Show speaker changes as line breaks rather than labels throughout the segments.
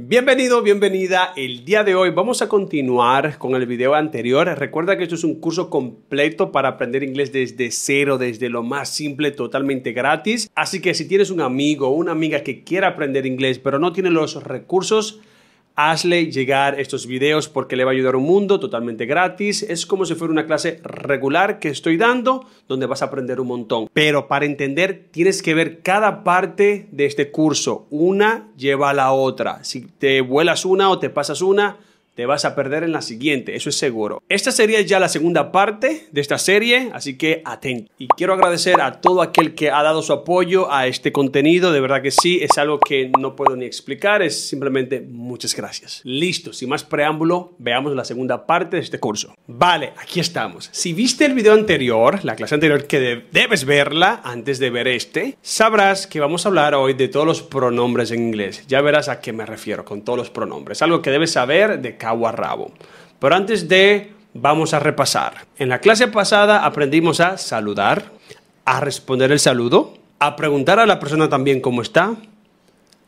Bienvenido, bienvenida. El día de hoy vamos a continuar con el video anterior. Recuerda que esto es un curso completo para aprender inglés desde cero, desde lo más simple, totalmente gratis. Así que si tienes un amigo o una amiga que quiera aprender inglés pero no tiene los recursos, Hazle llegar estos videos porque le va a ayudar un mundo totalmente gratis. Es como si fuera una clase regular que estoy dando donde vas a aprender un montón. Pero para entender tienes que ver cada parte de este curso. Una lleva a la otra. Si te vuelas una o te pasas una, te vas a perder en la siguiente, eso es seguro. Esta sería ya la segunda parte de esta serie, así que atento. Y quiero agradecer a todo aquel que ha dado su apoyo a este contenido, de verdad que sí, es algo que no puedo ni explicar, es simplemente muchas gracias. Listo, sin más preámbulo, veamos la segunda parte de este curso. Vale, aquí estamos. Si viste el video anterior, la clase anterior que debes verla antes de ver este, sabrás que vamos a hablar hoy de todos los pronombres en inglés. Ya verás a qué me refiero con todos los pronombres, algo que debes saber de cada agua rabo. Pero antes de, vamos a repasar. En la clase pasada aprendimos a saludar, a responder el saludo, a preguntar a la persona también cómo está,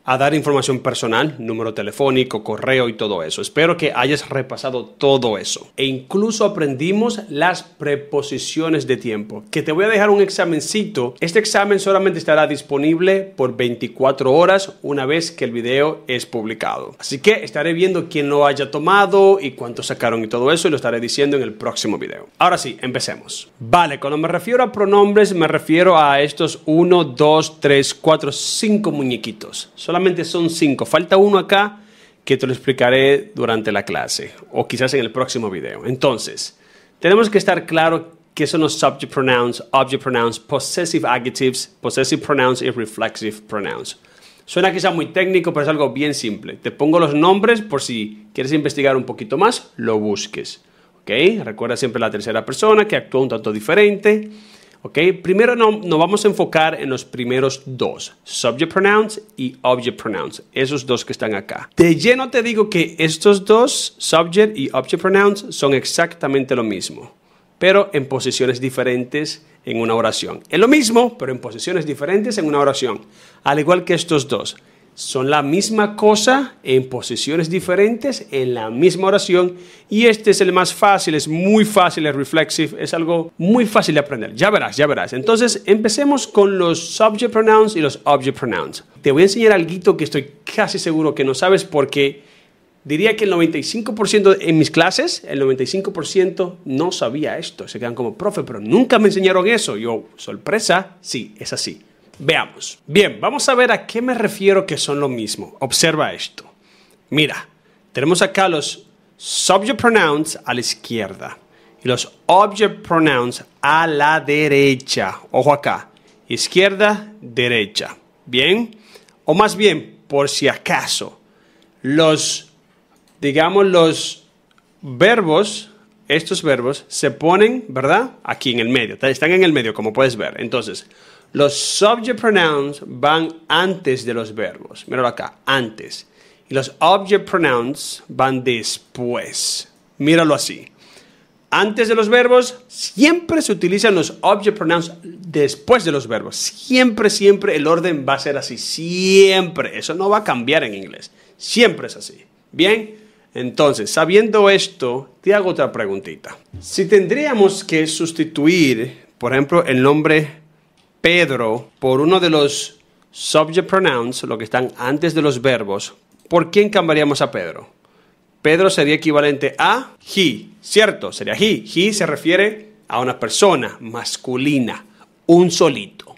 a dar información personal, número telefónico, correo y todo eso. Espero que hayas repasado todo eso. E incluso aprendimos las preposiciones de tiempo, que te voy a dejar un examencito. Este examen solamente estará disponible por 24 horas una vez que el video es publicado. Así que estaré viendo quién lo haya tomado y cuánto sacaron y todo eso y lo estaré diciendo en el próximo video. Ahora sí, empecemos. Vale, cuando me refiero a pronombres me refiero a estos 1, 2, 3, 4, 5 muñequitos. Solamente son cinco. Falta uno acá que te lo explicaré durante la clase o quizás en el próximo video. Entonces, tenemos que estar claro que son los subject pronouns, object pronouns, possessive adjectives, possessive pronouns y reflexive pronouns. Suena quizá muy técnico, pero es algo bien simple. Te pongo los nombres por si quieres investigar un poquito más, lo busques. ¿Ok? Recuerda siempre la tercera persona que actúa un tanto diferente. Primero no, nos vamos a enfocar en los primeros dos, subject pronouns y object pronouns, esos dos que están acá. De lleno te digo que estos dos, subject y object pronouns, son exactamente lo mismo, pero en posiciones diferentes en una oración. Es lo mismo, pero en posiciones diferentes en una oración, al igual que estos dos son la misma cosa en posiciones diferentes, en la misma oración. Y este es el más fácil, es muy fácil, es reflexive, es algo muy fácil de aprender. Ya verás, ya verás. Entonces, empecemos con los subject pronouns y los object pronouns. Te voy a enseñar algo que estoy casi seguro que no sabes porque diría que el 95% en mis clases, el 95% no sabía esto. Se quedan como, profe, pero nunca me enseñaron eso. Yo, sorpresa, sí, es así. Veamos. Bien, vamos a ver a qué me refiero que son lo mismo. Observa esto. Mira, tenemos acá los subject pronouns a la izquierda y los object pronouns a la derecha. Ojo acá, izquierda, derecha. Bien, o más bien, por si acaso, los, digamos, los verbos, estos verbos se ponen, ¿verdad? Aquí en el medio, están en el medio, como puedes ver. Entonces, los subject pronouns van antes de los verbos. Míralo acá, antes. Y los object pronouns van después. Míralo así. Antes de los verbos, siempre se utilizan los object pronouns después de los verbos. Siempre, siempre el orden va a ser así. Siempre. Eso no va a cambiar en inglés. Siempre es así. Bien. Entonces, sabiendo esto, te hago otra preguntita. Si tendríamos que sustituir, por ejemplo, el nombre Pedro por uno de los subject pronouns, lo que están antes de los verbos, ¿por quién cambiaríamos a Pedro? Pedro sería equivalente a he, ¿cierto? Sería he. He se refiere a una persona masculina, un solito.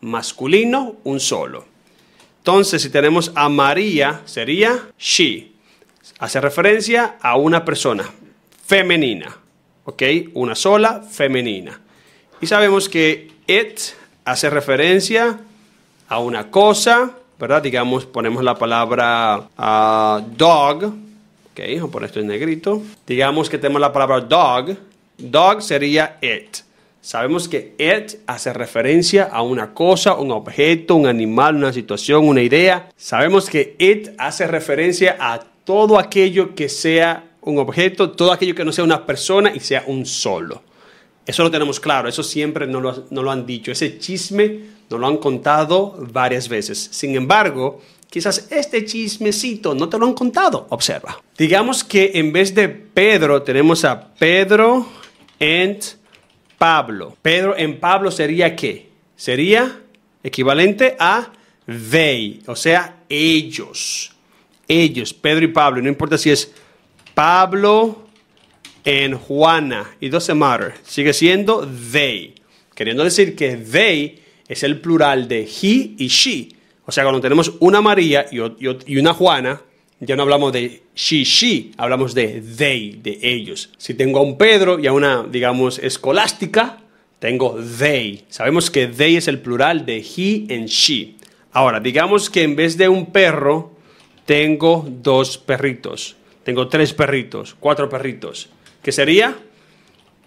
Masculino, un solo. Entonces, si tenemos a María, sería she. Hace referencia a una persona femenina, ¿ok? Una sola femenina. Y sabemos que it hace referencia a una cosa, ¿verdad? Digamos, ponemos la palabra ah, dog, ok, por a esto en negrito. Digamos que tenemos la palabra dog, dog sería it. Sabemos que it hace referencia a una cosa, un objeto, un animal, una situación, una idea. Sabemos que it hace referencia a todo aquello que sea un objeto, todo aquello que no sea una persona y sea un solo. Eso lo tenemos claro, eso siempre no lo, han dicho. Ese chisme no lo han contado varias veces. Sin embargo, quizás este chismecito no te lo han contado. Observa. Digamos que en vez de Pedro tenemos a Pedro and Pablo. Pedro en Pablo sería qué? Sería equivalente a they, o sea, ellos. Ellos, Pedro y Pablo, no importa si es Pablo en Juana y doesn't matter, sigue siendo they, queriendo decir que they es el plural de he y she. O sea, cuando tenemos una María y, y una Juana, ya no hablamos de she, she, hablamos de they, de ellos. Si tengo a un Pedro y a una, digamos, escolástica, tengo they. Sabemos que they es el plural de he and she. Ahora, digamos que en vez de un perro, tengo dos perritos, tengo tres perritos, cuatro perritos que sería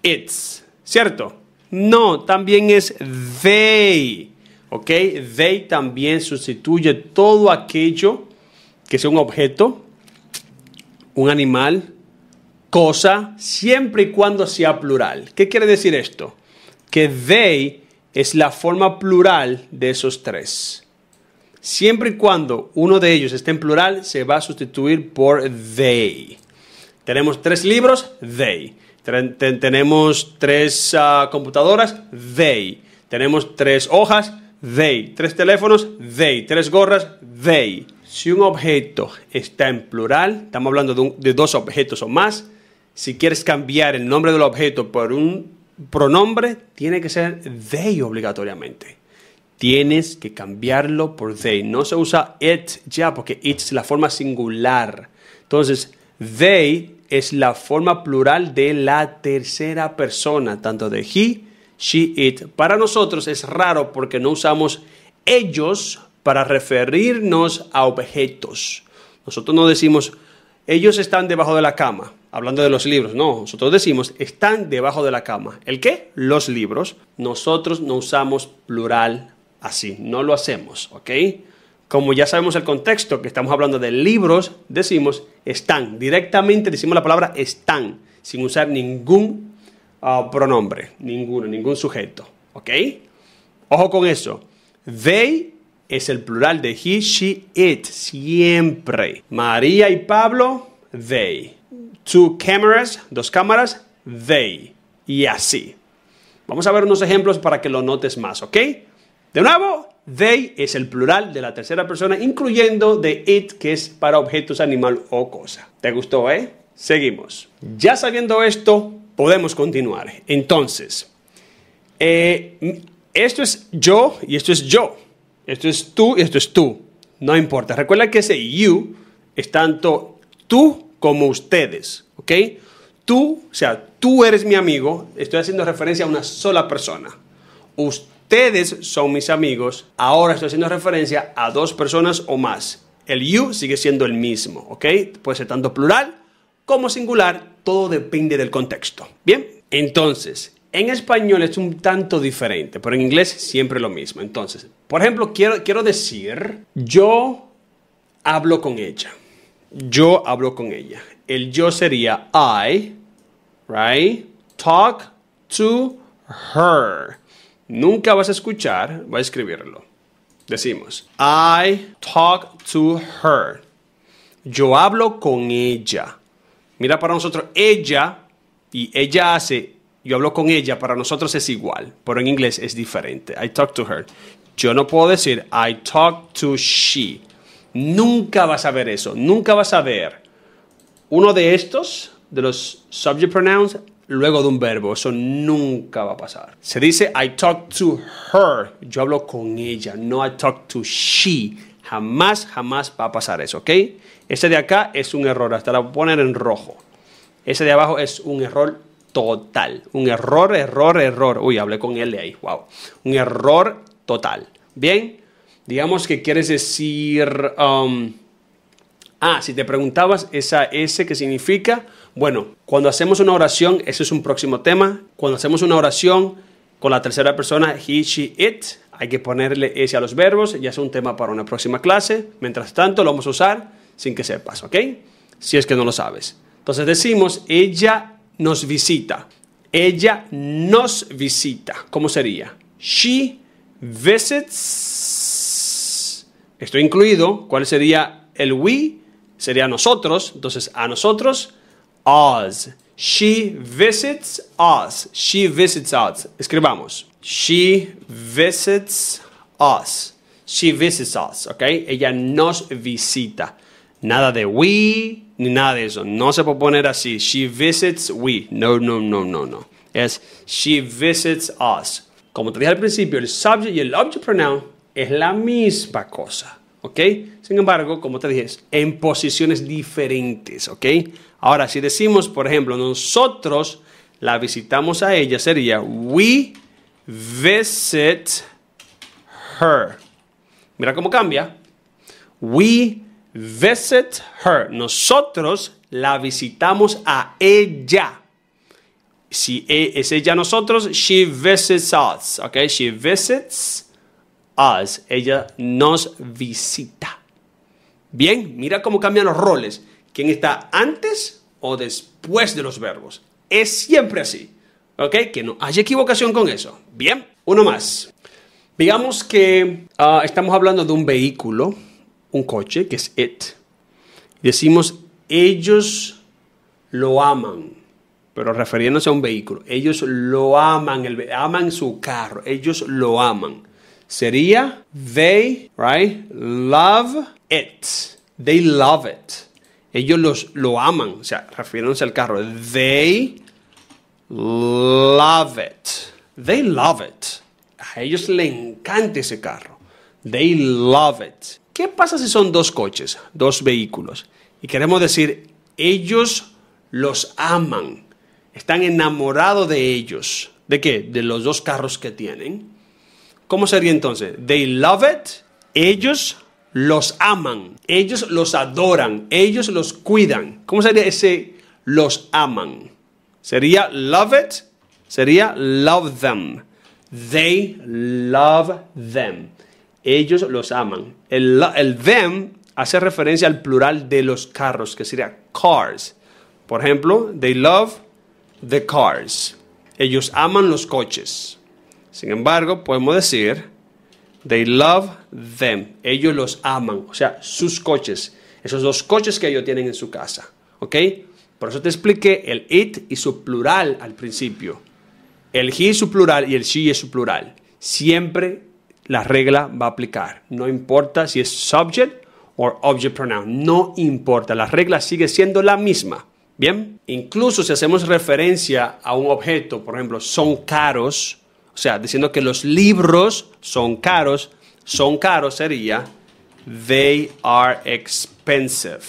it's, ¿cierto? No, también es they, ¿ok? They también sustituye todo aquello que sea un objeto, un animal, cosa, siempre y cuando sea plural. ¿Qué quiere decir esto? Que they es la forma plural de esos tres. Siempre y cuando uno de ellos esté en plural, se va a sustituir por they. Tenemos tres libros, they. tenemos tres ah, computadoras, they. Tenemos tres hojas, they. Tres teléfonos, they. Tres gorras, they. Si un objeto está en plural, estamos hablando de, dos objetos o más, si quieres cambiar el nombre del objeto por un pronombre, tiene que ser they obligatoriamente. Tienes que cambiarlo por they. No se usa it ya porque it es la forma singular. Entonces, They es la forma plural de la tercera persona, tanto de he, she, it. Para nosotros es raro porque no usamos ellos para referirnos a objetos. Nosotros no decimos, ellos están debajo de la cama, hablando de los libros, no, nosotros decimos, están debajo de la cama. ¿El qué? Los libros. Nosotros no usamos plural así, no lo hacemos, ¿ok? como ya sabemos el contexto, que estamos hablando de libros, decimos están. Directamente decimos la palabra están, sin usar ningún ah, pronombre, ninguno, ningún sujeto. ¿Ok? Ojo con eso. They es el plural de he, she, it, siempre. María y Pablo, they. Two cameras, dos cámaras, they. Y así. Vamos a ver unos ejemplos para que lo notes más, ¿ok? De nuevo, They es el plural de la tercera persona, incluyendo the it, que es para objetos, animal o cosa. ¿Te gustó, eh? Seguimos. Ya sabiendo esto, podemos continuar. Entonces, eh, esto es yo y esto es yo. Esto es tú y esto es tú. No importa. Recuerda que ese you es tanto tú como ustedes. ¿Ok? Tú, o sea, tú eres mi amigo. Estoy haciendo referencia a una sola persona. Usted ustedes son mis amigos, ahora estoy haciendo referencia a dos personas o más. El you sigue siendo el mismo, ¿ok? Puede ser tanto plural como singular, todo depende del contexto. Bien, entonces, en español es un tanto diferente, pero en inglés siempre lo mismo. Entonces, por ejemplo, quiero, quiero decir, yo hablo con ella. Yo hablo con ella. El yo sería I, right? Talk to her nunca vas a escuchar, va a escribirlo. Decimos, I talk to her. Yo hablo con ella. Mira para nosotros, ella y ella hace, yo hablo con ella, para nosotros es igual, pero en inglés es diferente. I talk to her. Yo no puedo decir I talk to she. Nunca vas a ver eso, nunca vas a ver uno de estos, de los subject pronouns, luego de un verbo. Eso nunca va a pasar. Se dice I talk to her. Yo hablo con ella, no I talk to she. Jamás, jamás va a pasar eso, ¿ok? Ese de acá es un error, hasta la voy poner en rojo. Ese de abajo es un error total. Un error, error, error. Uy, hablé con él de ahí, wow. Un error total. Bien, digamos que quieres decir... Um, ah, si te preguntabas esa S que significa, bueno, cuando hacemos una oración, ese es un próximo tema. Cuando hacemos una oración con la tercera persona, he, she, it, hay que ponerle ese a los verbos. Ya es un tema para una próxima clase. Mientras tanto, lo vamos a usar sin que sepas, ¿ok? Si es que no lo sabes. Entonces decimos, ella nos visita. Ella nos visita. ¿Cómo sería? She visits. Estoy incluido. ¿Cuál sería el we? Sería nosotros. Entonces, a nosotros Us, She visits us. She visits us. Escribamos. She visits us. She visits us, ¿ok? Ella nos visita. Nada de we, ni nada de eso. No se puede poner así. She visits we. No, no, no, no, no. Es she visits us. Como te dije al principio, el subject y el object pronoun es la misma cosa. ¿ok? Sin embargo, como te dije, en posiciones diferentes, ¿ok? Ahora, si decimos, por ejemplo, nosotros la visitamos a ella, sería we visit her. Mira cómo cambia. We visit her. Nosotros la visitamos a ella. Si e, es ella nosotros, she visits us, She visits ella nos visita. Bien, mira cómo cambian los roles. ¿Quién está antes o después de los verbos? Es siempre así. ¿Ok? Que no haya equivocación con eso. Bien, uno más. Digamos que ah, estamos hablando de un vehículo, un coche, que es it. Decimos, ellos lo aman, pero refiriéndose a un vehículo. Ellos lo aman, aman su carro, ellos lo aman sería they, right? Love it. They love it. Ellos los, lo aman. O sea, refiriéndose al carro. They love it. They love it. A ellos le encanta ese carro. They love it. ¿Qué pasa si son dos coches, dos vehículos? Y queremos decir, ellos los aman. Están enamorados de ellos. ¿De qué? De los dos carros que tienen. ¿Cómo sería entonces? They love it. Ellos los aman. Ellos los adoran. Ellos los cuidan. ¿Cómo sería ese los aman? Sería love it. Sería love them. They love them. Ellos los aman. El, them hace referencia al plural de los carros, que sería cars. Por ejemplo, they love the cars. Ellos aman los coches. Sin embargo, podemos decir, they love them. Ellos los aman. O sea, sus coches. Esos dos coches que ellos tienen en su casa. ¿Ok? Por eso te expliqué el it y su plural al principio. El he es su plural y el she es su plural. Siempre la regla va a aplicar. No importa si es subject o object pronoun. No importa. La regla sigue siendo la misma. Bien, incluso si hacemos referencia a un objeto, por ejemplo, son caros, o sea, diciendo que los libros son caros, son caros sería they are expensive.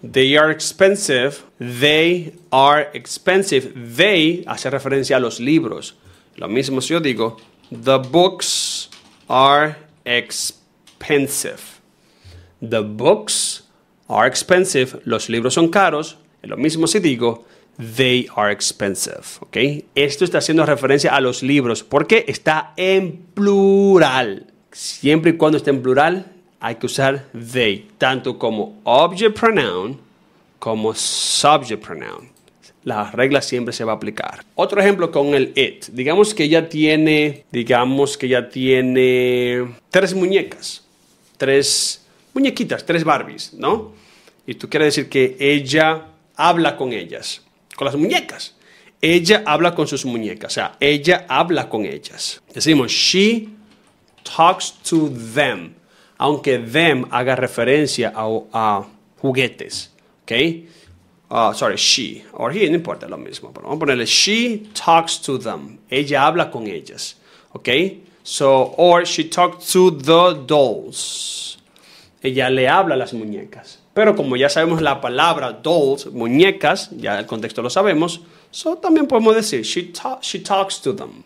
They are expensive. They are expensive. They hace referencia a los libros. Lo mismo si yo digo, the books are expensive. The books are expensive. Los libros son caros. Lo mismo si digo, They are expensive. ¿ok? Esto está haciendo referencia a los libros porque está en plural. Siempre y cuando esté en plural, hay que usar they, tanto como object pronoun como subject pronoun. La regla siempre se va a aplicar. Otro ejemplo con el it. Digamos que ella tiene, digamos que ya tiene tres muñecas, tres muñequitas, tres Barbies, ¿no? Y tú quieres decir que ella habla con ellas con las muñecas. Ella habla con sus muñecas, o sea, ella habla con ellas. Decimos, she talks to them, aunque them haga referencia a, juguetes, ¿ok? Ah, sorry, she, or he, no importa, lo mismo, pero vamos a ponerle, she talks to them, ella habla con ellas, ¿ok? So, or she talks to the dolls, ella le habla a las muñecas. Pero como ya sabemos la palabra dolls, muñecas, ya el contexto lo sabemos, so también podemos decir she, she talks to them.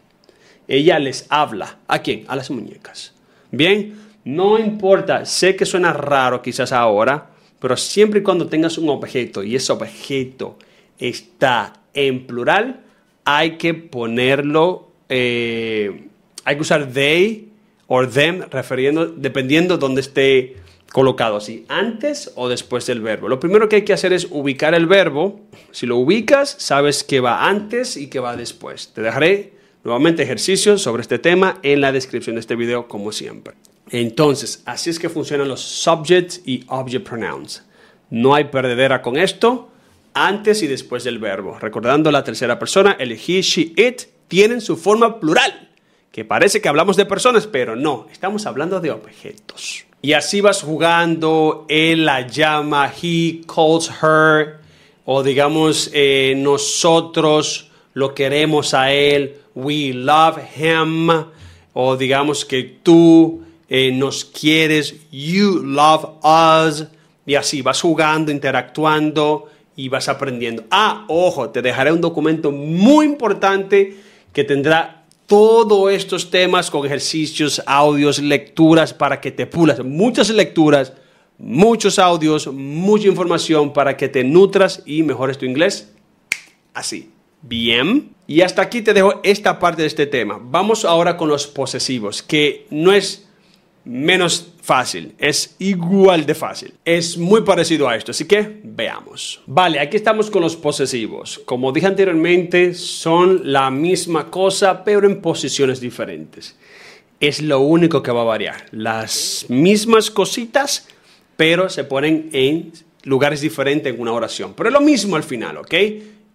Ella les habla. ¿A quién? A las muñecas. Bien, no importa, sé que suena raro quizás ahora, pero siempre y cuando tengas un objeto y ese objeto está en plural, hay que ponerlo, eh, hay que usar they o them refiriendo, dependiendo dónde esté colocado así, antes o después del verbo. Lo primero que hay que hacer es ubicar el verbo. Si lo ubicas, sabes que va antes y que va después. Te dejaré nuevamente ejercicios sobre este tema en la descripción de este video, como siempre. Entonces, así es que funcionan los subjects y object pronouns. No hay perdedera con esto, antes y después del verbo. Recordando la tercera persona, el he, she, it tienen su forma plural, que parece que hablamos de personas, pero no, estamos hablando de objetos. Y así vas jugando, él la llama, he calls her, o digamos eh, nosotros lo queremos a él, we love him, o digamos que tú eh, nos quieres, you love us, y así vas jugando, interactuando y vas aprendiendo. Ah, ojo, te dejaré un documento muy importante que tendrá todos estos temas con ejercicios, audios, lecturas para que te pulas. Muchas lecturas, muchos audios, mucha información para que te nutras y mejores tu inglés. Así. Bien. Y hasta aquí te dejo esta parte de este tema. Vamos ahora con los posesivos, que no es menos fácil, es igual de fácil. Es muy parecido a esto, así que veamos. Vale, aquí estamos con los posesivos. Como dije anteriormente, son la misma cosa, pero en posiciones diferentes. Es lo único que va a variar. Las mismas cositas, pero se ponen en lugares diferentes en una oración. Pero es lo mismo al final, ¿ok?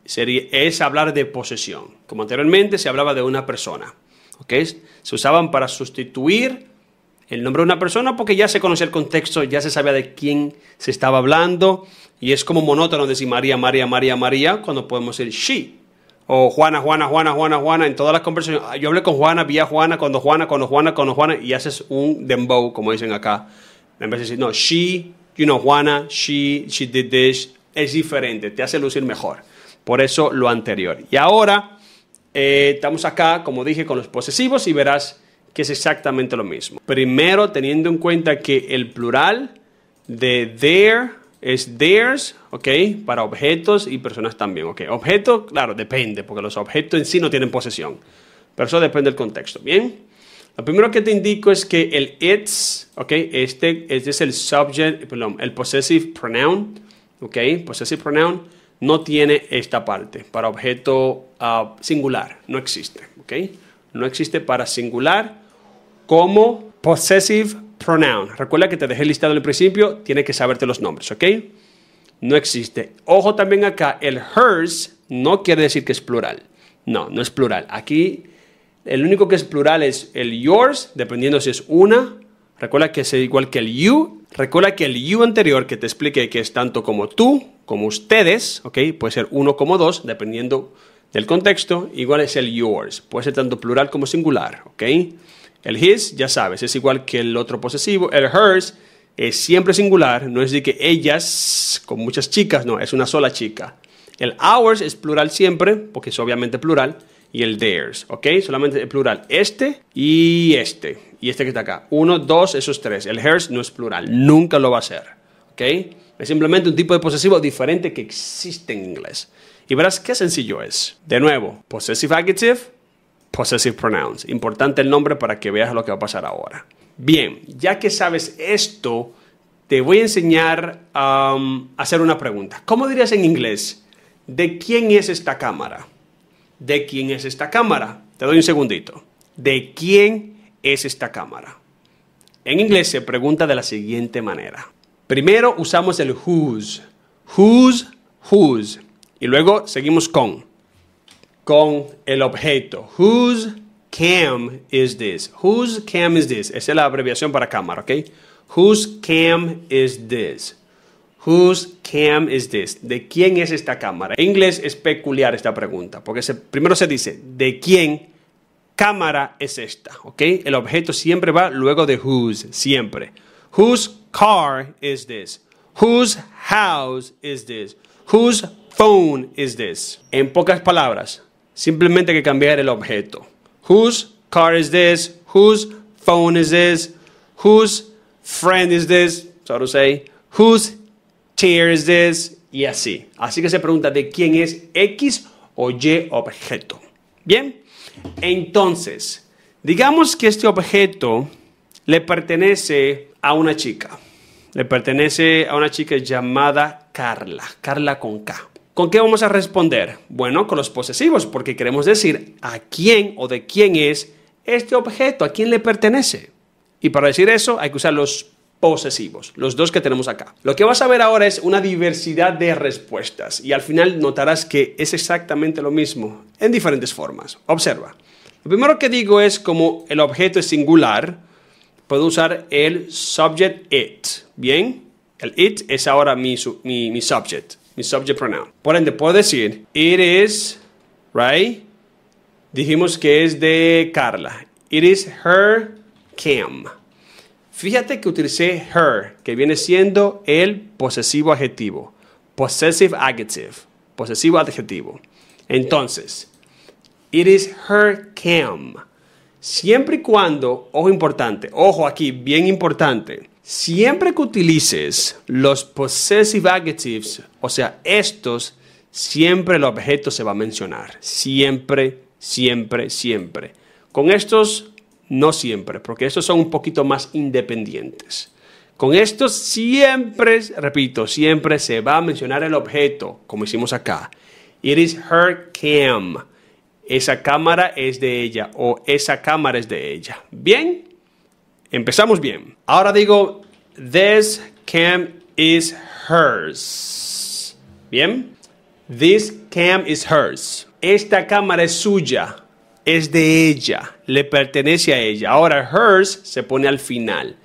es hablar de posesión. Como anteriormente se hablaba de una persona, ¿ok? Se usaban para sustituir el nombre de una persona porque ya se conoce el contexto, ya se sabía de quién se estaba hablando y es como monótono decir María, María, María, María cuando podemos decir she o Juana, Juana, Juana, Juana, Juana en todas las conversaciones. Ah, yo hablé con Juana, vi a Juana, cuando Juana, cuando Juana, cuando Juana y haces un dembow como dicen acá. En vez de decir, no, she, you know, Juana, she, she did this, es diferente, te hace lucir mejor. Por eso lo anterior. Y ahora eh, estamos acá, como dije, con los posesivos y verás que es exactamente lo mismo. Primero, teniendo en cuenta que el plural de their es theirs, ¿ok? Para objetos y personas también, ¿ok? Objeto, claro, depende, porque los objetos en sí no tienen posesión, pero eso depende del contexto, ¿bien? Lo primero que te indico es que el it's, ¿ok? Este, este es el subject, perdón, el possessive pronoun, ¿ok? Possessive pronoun no tiene esta parte para objeto ah, singular, no existe, ¿ok? No existe para singular como possessive pronoun. Recuerda que te dejé listado en el principio, Tiene que saberte los nombres, ¿ok? No existe. Ojo también acá, el hers no quiere decir que es plural. No, no es plural. Aquí el único que es plural es el yours, dependiendo si es una. Recuerda que es igual que el you. Recuerda que el you anterior que te expliqué que es tanto como tú, como ustedes, ¿ok? Puede ser uno como dos, dependiendo del contexto. Igual es el yours. Puede ser tanto plural como singular, ¿ok? El his, ya sabes, es igual que el otro posesivo. El hers es siempre singular, no es de que ellas con muchas chicas, no, es una sola chica. El ours es plural siempre, porque es obviamente plural, y el theirs, ¿ok? Solamente plural este y este, y este que está acá. Uno, dos, esos tres. El hers no es plural, nunca lo va a ser, ¿ok? Es simplemente un tipo de posesivo diferente que existe en inglés. Y verás qué sencillo es. De nuevo, possessive adjective, possessive pronouns. Importante el nombre para que veas lo que va a pasar ahora. Bien, ya que sabes esto, te voy a enseñar a hacer una pregunta. ¿Cómo dirías en inglés? ¿De quién es esta cámara? ¿De quién es esta cámara? Te doy un segundito. ¿De quién es esta cámara? En inglés se pregunta de la siguiente manera. Primero usamos el whose, whose, whose, y luego seguimos con con el objeto. Whose cam is this? Whose cam is this? Esa es la abreviación para cámara, ¿ok? Whose cam is this? Whose cam is this? ¿De quién es esta cámara? En inglés es peculiar esta pregunta, porque se, primero se dice, ¿de quién cámara es esta? ¿Ok? El objeto siempre va luego de whose, siempre. Whose car is this? Whose house is this? Whose phone is this? En pocas palabras, Simplemente hay que cambiar el objeto. Whose car is this? Whose phone is this? Whose friend is this? So to say. Whose chair is this? Y así. Así que se pregunta de quién es X o Y objeto. Bien. Entonces, digamos que este objeto le pertenece a una chica. Le pertenece a una chica llamada Carla. Carla con K. ¿Con qué vamos a responder? Bueno, con los posesivos, porque queremos decir a quién o de quién es este objeto, a quién le pertenece. Y para decir eso hay que usar los posesivos, los dos que tenemos acá. Lo que vas a ver ahora es una diversidad de respuestas y al final notarás que es exactamente lo mismo en diferentes formas. Observa. Lo primero que digo es como el objeto es singular, puedo usar el subject it. Bien, el it es ahora mi, mi, mi subject mi subject pronoun. Por ende, puedo decir, it is, right? Dijimos que es de Carla. It is her cam. Fíjate que utilicé her, que viene siendo el posesivo adjetivo. Possessive adjective. Posesivo adjetivo. Entonces, it is her cam. Siempre y cuando, ojo importante, ojo aquí, bien importante Siempre que utilices los possessive adjectives, o sea, estos, siempre el objeto se va a mencionar. Siempre, siempre, siempre. Con estos, no siempre, porque estos son un poquito más independientes. Con estos siempre, repito, siempre se va a mencionar el objeto, como hicimos acá. It is her cam. Esa cámara es de ella o esa cámara es de ella. Bien, Empezamos bien. Ahora digo, this cam is hers. Bien. This cam is hers. Esta cámara es suya. Es de ella. Le pertenece a ella. Ahora hers se pone al final.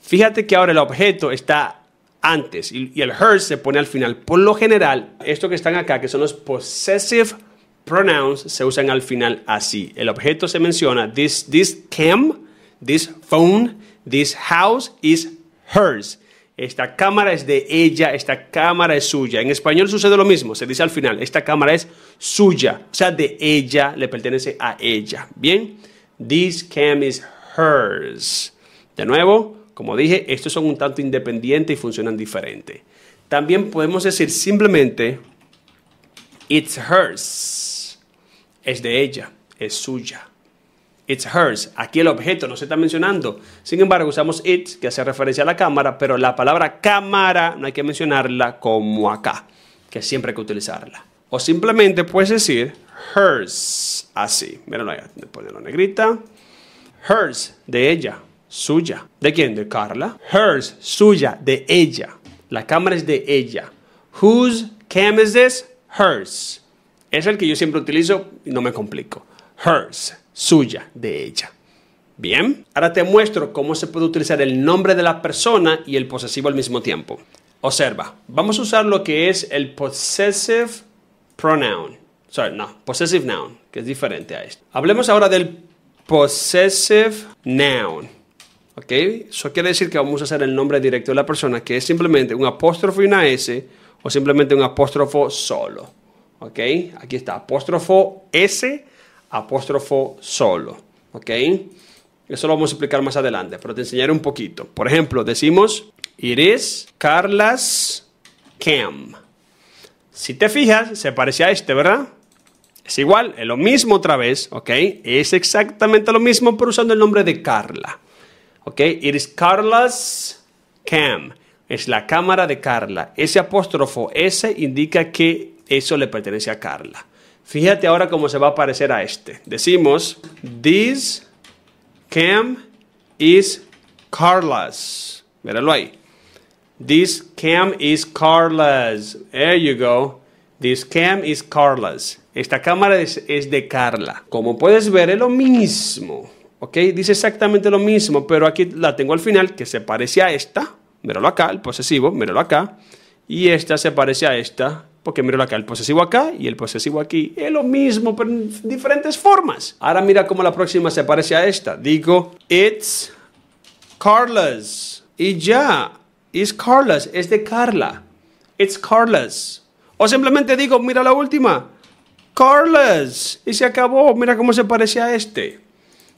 Fíjate que ahora el objeto está antes y, el hers se pone al final. Por lo general, esto que están acá, que son los possessive pronouns, se usan al final así. El objeto se menciona, this, this cam This phone, this house is hers. Esta cámara es de ella, esta cámara es suya. En español sucede lo mismo, se dice al final, esta cámara es suya, o sea, de ella, le pertenece a ella. Bien, this cam is hers. De nuevo, como dije, estos son un tanto independientes y funcionan diferente. También podemos decir simplemente, it's hers, es de ella, es suya. It's hers. Aquí el objeto no se está mencionando. Sin embargo, usamos it, que hace referencia a la cámara, pero la palabra cámara no hay que mencionarla como acá, que siempre hay que utilizarla. O simplemente puedes decir hers, así. Míralo ahí, ponerlo negrita. Hers, de ella, suya. ¿De quién? De Carla. Hers, suya, de ella. La cámara es de ella. Whose cam is this? Hers. Es el que yo siempre utilizo y no me complico. Hers suya, de ella. Bien, ahora te muestro cómo se puede utilizar el nombre de la persona y el posesivo al mismo tiempo. Observa, vamos a usar lo que es el possessive pronoun. Sorry, no, possessive noun, que es diferente a esto. Hablemos ahora del possessive noun. ¿Ok? Eso quiere decir que vamos a usar el nombre directo de la persona, que es simplemente un apóstrofo y una S, o simplemente un apóstrofo solo. ¿Ok? Aquí está, apóstrofo S apóstrofo solo. ¿Ok? Eso lo vamos a explicar más adelante, pero te enseñaré un poquito. Por ejemplo, decimos, it is Carla's cam. Si te fijas, se parece a este, ¿verdad? Es igual, es lo mismo otra vez, ¿ok? Es exactamente lo mismo, pero usando el nombre de Carla. ¿Ok? It is Carla's cam. Es la cámara de Carla. Ese apóstrofo S indica que eso le pertenece a Carla. Fíjate ahora cómo se va a parecer a este. Decimos, this cam is Carla's. Míralo ahí. This cam is Carla's. There you go. This cam is Carla's. Esta cámara es, de Carla. Como puedes ver, es lo mismo. ¿Ok? Dice exactamente lo mismo, pero aquí la tengo al final, que se parece a esta. Míralo acá, el posesivo, míralo acá. Y esta se parece a esta, porque la acá, el posesivo acá y el posesivo aquí. Es lo mismo, pero en diferentes formas. Ahora mira cómo la próxima se parece a esta. Digo, it's Carlos. Y ya, it's Carlos. es de Carla. It's Carlos. O simplemente digo, mira la última. Carlos. Y se acabó. Mira cómo se parece a este.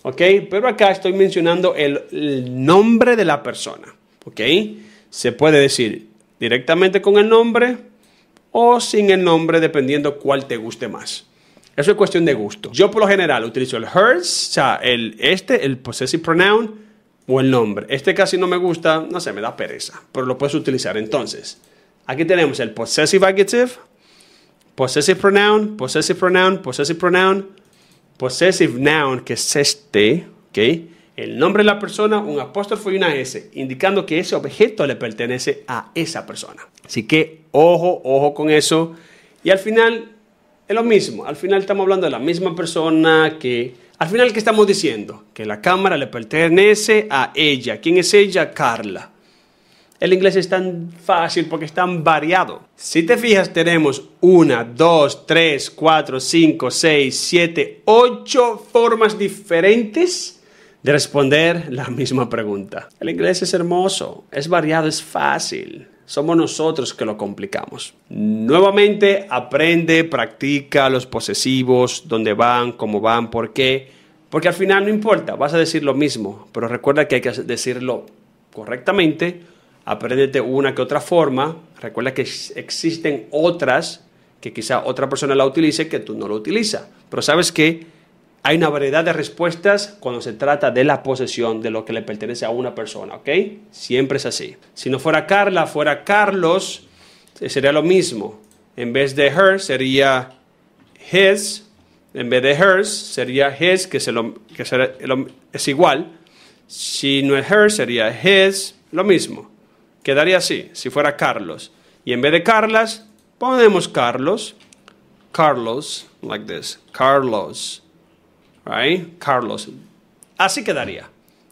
¿Ok? Pero acá estoy mencionando el, el nombre de la persona. ¿Ok? Se puede decir directamente con el nombre o sin el nombre, dependiendo cuál te guste más. Eso es cuestión de gusto. Yo por lo general utilizo el hers, o sea, el este, el possessive pronoun o el nombre. Este casi no me gusta, no sé, me da pereza, pero lo puedes utilizar entonces. Aquí tenemos el possessive adjective, possessive pronoun, possessive pronoun, possessive pronoun, possessive noun, que es este, ¿ok? el nombre de la persona, un apóstrofo y una S, indicando que ese objeto le pertenece a esa persona. Así que ojo, ojo con eso. Y al final es lo mismo, al final estamos hablando de la misma persona que... Al final, ¿qué estamos diciendo? Que la cámara le pertenece a ella. ¿Quién es ella? Carla. El inglés es tan fácil porque es tan variado. Si te fijas, tenemos una, dos, tres, cuatro, cinco, seis, siete, ocho formas diferentes de responder la misma pregunta. El inglés es hermoso, es variado, es fácil. Somos nosotros que lo complicamos. Nuevamente, aprende, practica los posesivos, dónde van, cómo van, por qué. Porque al final no importa, vas a decir lo mismo, pero recuerda que hay que decirlo correctamente, apréndete una que otra forma, recuerda que existen otras que quizá otra persona la utilice que tú no lo utiliza. Pero sabes que hay una variedad de respuestas cuando se trata de la posesión de lo que le pertenece a una persona, ¿ok? Siempre es así. Si no fuera Carla, fuera Carlos, eh, sería lo mismo. En vez de her sería his, en vez de hers sería his, que, es igual. Si no es her sería his, lo mismo. Quedaría así, si fuera Carlos. Y en vez de Carlas, ponemos Carlos, Carlos, like this, Carlos. Carlos. Así quedaría.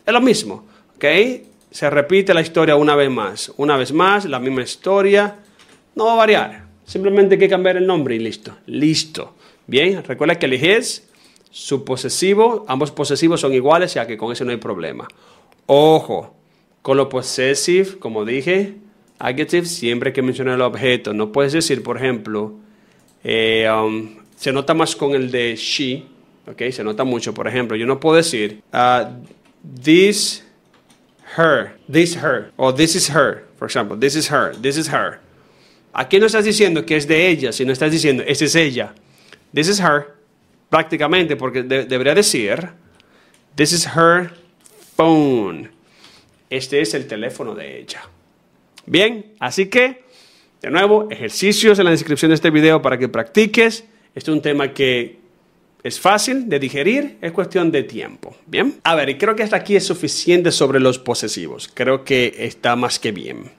Es lo mismo, ¿ok? Se repite la historia una vez más, una vez más, la misma historia. No va a variar. Simplemente hay que cambiar el nombre y listo. Listo. Bien, recuerda que el su posesivo, ambos posesivos son iguales, ya que con ese no hay problema. Ojo, con lo possessive, como dije, adjective siempre hay que mencionar el objeto. No puedes decir, por ejemplo, eh, um, se nota más con el de she, Okay, Se nota mucho. Por ejemplo, yo no puedo decir uh, this her, this her, o this is her, por ejemplo, this is her, this is her. Aquí no estás diciendo que es de ella, sino estás diciendo, esa es ella. This is her, prácticamente, porque debería decir, this is her phone. Este es el teléfono de ella. Bien, así que, de nuevo, ejercicios en la descripción de este video para que practiques. Este es un tema que es fácil de digerir, es cuestión de tiempo. Bien. A ver, creo que hasta aquí es suficiente sobre los posesivos. Creo que está más que bien.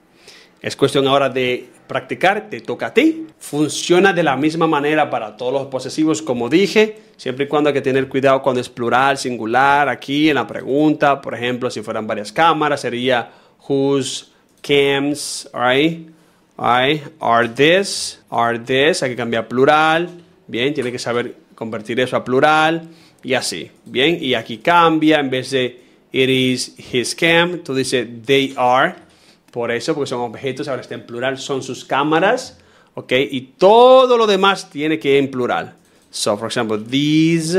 Es cuestión ahora de practicar, te toca a ti. Funciona de la misma manera para todos los posesivos, como dije. Siempre y cuando hay que tener cuidado cuando es plural, singular, aquí en la pregunta. Por ejemplo, si fueran varias cámaras, sería whose cams, right? Are this, are this. Hay que cambiar plural. Bien, tiene que saber convertir eso a plural y así. Bien, y aquí cambia, en vez de it is his cam, tú dices they are, por eso, porque son objetos, ahora está en plural, son sus cámaras, ok, y todo lo demás tiene que ir en plural. So, for example, these,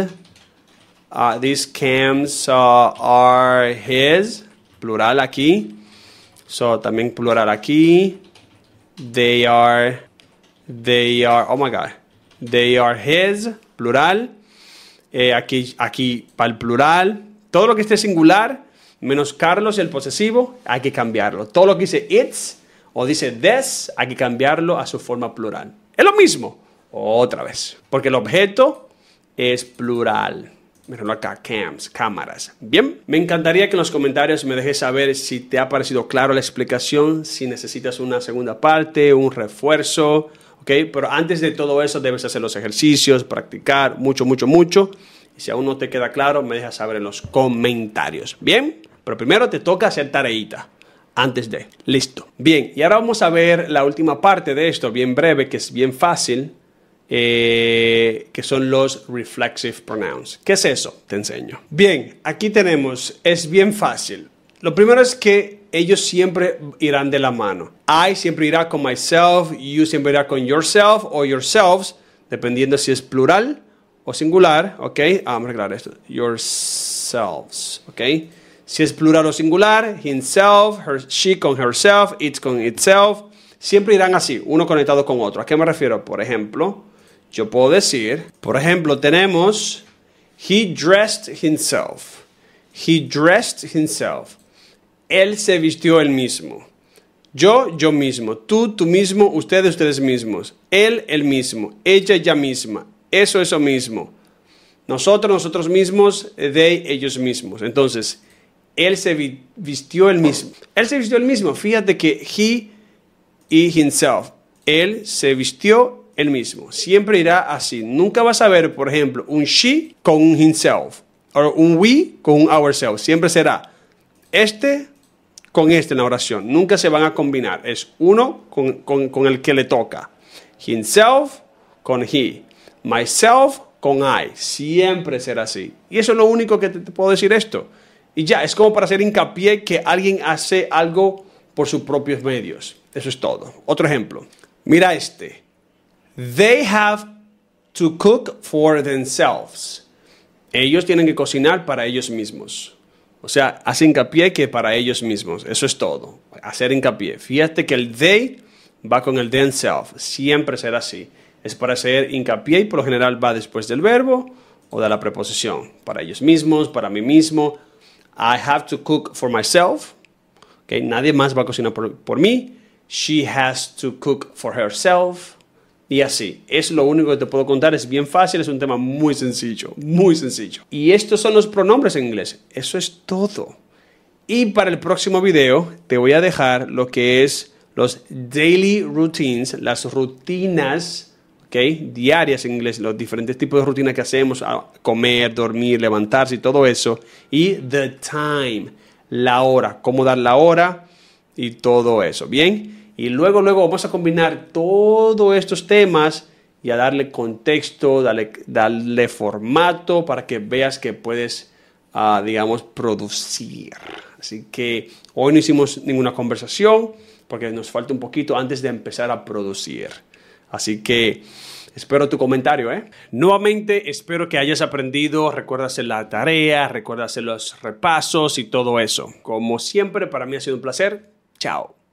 uh, these cams uh, are his, plural aquí. So, también plural aquí. They are, they are, oh my god, they are his plural, eh, aquí, aquí para el plural, todo lo que esté singular, menos Carlos el posesivo, hay que cambiarlo. Todo lo que dice it's o dice this, hay que cambiarlo a su forma plural. Es lo mismo, otra vez, porque el objeto es plural. Míralo acá, cams, cámaras. Bien, me encantaría que en los comentarios me dejes saber si te ha parecido claro la explicación, si necesitas una segunda parte, un refuerzo, pero antes de todo eso debes hacer los ejercicios, practicar mucho, mucho, mucho. Y si aún no te queda claro, me dejas saber en los comentarios. Bien, pero primero te toca hacer tareita antes de. Listo. Bien, y ahora vamos a ver la última parte de esto, bien breve, que es bien fácil, eh, que son los reflexive pronouns. ¿Qué es eso? Te enseño. Bien, aquí tenemos, es bien fácil. Lo primero es que ellos siempre irán de la mano. I siempre irá con myself, you siempre irá con yourself o yourselves, dependiendo si es plural o singular, ¿ok? Ah, vamos a esto. Yourselves, ¿ok? Si es plural o singular, himself, she con herself, It's con itself. Siempre irán así, uno conectado con otro. ¿A qué me refiero? Por ejemplo, yo puedo decir, por ejemplo, tenemos he dressed himself. He dressed himself. Él se vistió él mismo. Yo, yo mismo. Tú, tú mismo. Ustedes, ustedes mismos. Él, él mismo. Ella, ella misma. Eso, eso mismo. Nosotros, nosotros mismos, de ellos mismos. Entonces, él se vistió él mismo. Él se vistió él mismo. Fíjate que he y himself. Él se vistió él mismo. Siempre irá así. Nunca vas a ver, por ejemplo, un she con un himself. O un we con un ourselves. Siempre será este con este en la oración. Nunca se van a combinar. Es uno con, el que le toca. Himself con he. Myself con I. Siempre será así. Y eso es lo único que te puedo decir esto. Y ya, es como para hacer hincapié que alguien hace algo por sus propios medios. Eso es todo. Otro ejemplo. Mira este. They have to cook for themselves. Ellos tienen que cocinar para ellos mismos. O sea, hace hincapié que para ellos mismos, eso es todo, hacer hincapié. Fíjate que el they va con el themselves, siempre será así. Es para hacer hincapié y por lo general va después del verbo o de la preposición. Para ellos mismos, para mí mismo. I have to cook for myself. Okay, nadie más va a cocinar por mí. She has to cook for herself. Y así, es lo único que te puedo contar, es bien fácil, es un tema muy sencillo, muy sencillo. Y estos son los pronombres en inglés, eso es todo. Y para el próximo video te voy a dejar lo que es los daily routines, las rutinas ¿okay? diarias en inglés, los diferentes tipos de rutinas que hacemos, ah, comer, dormir, levantarse y todo eso. Y the time, la hora, cómo dar la hora y todo eso. Bien. Y luego, luego vamos a combinar todos estos temas y a darle contexto, darle, formato para que veas que puedes, ah, digamos, producir. Así que hoy no hicimos ninguna conversación porque nos falta un poquito antes de empezar a producir. Así que espero tu comentario. ¿eh? Nuevamente, espero que hayas aprendido. Recuerda la tarea, recuerdas los repasos y todo eso. Como siempre, para mí ha sido un placer. Chao.